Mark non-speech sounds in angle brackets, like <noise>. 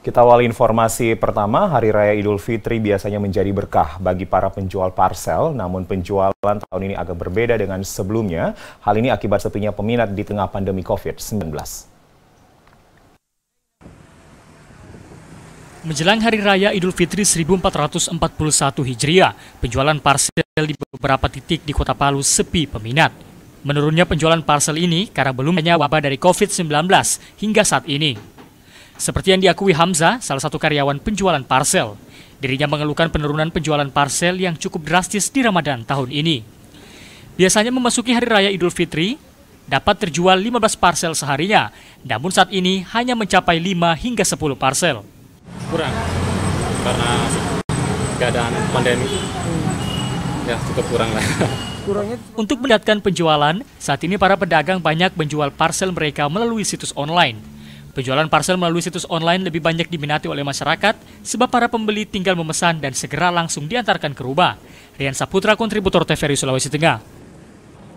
Kita awali informasi pertama, Hari Raya Idul Fitri biasanya menjadi berkah bagi para penjual parsel, namun penjualan tahun ini agak berbeda dengan sebelumnya. Hal ini akibat sepinya peminat di tengah pandemi COVID-19. Menjelang Hari Raya Idul Fitri 1441 Hijriah, penjualan parsel di beberapa titik di kota Palu sepi peminat. Menurunnya penjualan parsel ini karena belum hanya wabah dari COVID-19 hingga saat ini. Seperti yang diakui Hamzah, salah satu karyawan penjualan parsel, dirinya mengeluhkan penurunan penjualan parsel yang cukup drastis di Ramadan tahun ini. Biasanya memasuki Hari Raya Idul Fitri, dapat terjual 15 parsel seharinya, namun saat ini hanya mencapai 5 hingga 10 parsel. Kurang, karena keadaan pandemi, ya cukup kurang lah. <laughs> Untuk melihatkan penjualan, saat ini para pedagang banyak menjual parsel mereka melalui situs online. Penjualan parcel melalui situs online lebih banyak diminati oleh masyarakat sebab para pembeli tinggal memesan dan segera langsung diantarkan ke rumah. Rian Saputra, kontributor TVRI Sulawesi Tengah.